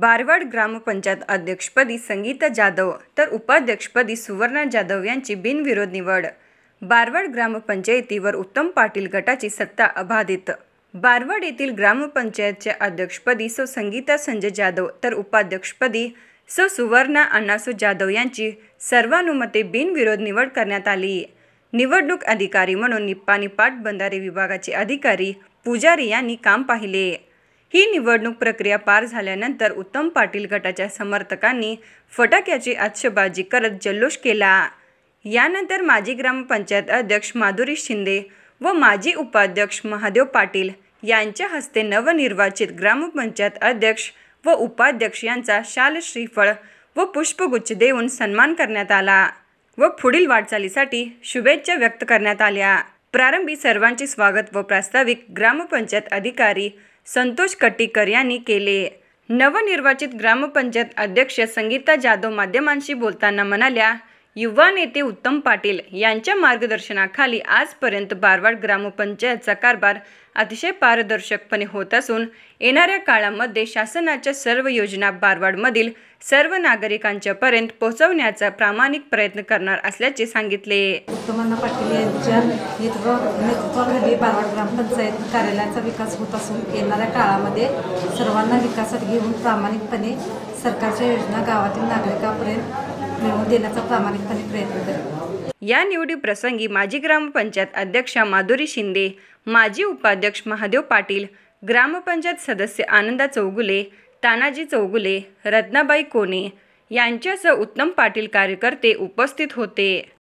बारवाड ग्रामपंचायत अध्यक्षपदी संगीता जाधव तर उपाध्यक्षपदी सुवर्णा जाधव यांची बिनविरोध निवड बारवाड ग्रामपंचायतीवर उत्तम पाटील गटाची सत्ता अबाधित बारवाड येथील ग्रामपंचायतच्या अध्यक्षपदी सो संगीता संजय जाधव तर उपाध्यक्षपदी सो सुवर्णा अण्णासो जाधव यांची सर्वानुमते बिनविरोध निवड करण्यात आली निवडणूक अधिकारी म्हणून पाट पाटबंधारे विभागाचे अधिकारी पुजारी यांनी काम पाहिले ही निवडणूक प्रक्रिया पार झाल्यानंतर उत्तम पाटील गटाच्या समर्थकांनी फटाक्याची आच्छेबाजी करत जल्लोष केला यानंतर माजी ग्रामपंचायत अध्यक्ष माधुरी शिंदे व माजी उपाध्यक्ष महादेव पाटील यांच्या हस्ते नवनिर्वाचित ग्रामपंचायत अध्यक्ष व उपाध्यक्ष यांचा शाल श्रीफळ व पुष्पगुच्छ देऊन सन्मान करण्यात आला व पुढील वाटचालीसाठी शुभेच्छा व्यक्त करण्यात आल्या प्रारंभी सर्वांचे स्वागत व प्रास्ताविक ग्रामपंचायत अधिकारी संतोष कटीकर यांनी केले नवनिर्वाचित ग्रामपंचायत अध्यक्ष संगीता जाधव माध्यमांशी बोलताना म्हणाल्या युवा नेते उत्तम पाटील यांच्या मार्गदर्शनाखाली आजपर्यंत बारवाड ग्रामपंचायतचा कारभार अतिशय पारदर्शकपणे होत असून येणाऱ्या काळामध्ये शासनाच्या सर्व योजना बारवाडमधील सर्व नागरिकांच्यापर्यंत पोहोचवण्याचा प्रामाणिक प्रयत्न करणार असल्याचे सांगितले उत्तमांना पाटील यांच्या नेतृत्वाखाली बारवाड ग्रामपंचायत कार्यालयाचा विकास होत असून येणाऱ्या काळामध्ये सर्वांना विकासात घेऊन प्रामाणिकपणे सरकारच्या योजना गावातील नागरिकांपर्यंत देण्याचा प्रामाणिकपणे प्रयत्न या निवडी प्रसंगी माजी ग्रामपंचायत अध्यक्षा माधुरी शिंदे माजी उपाध्यक्ष महादेव पाटील ग्रामपंचायत सदस्य आनंदा चौगुले तानाजी चौगुले रत्नाबाई कोने यांच्यासह उत्तम पाटील कार्यकर्ते उपस्थित होते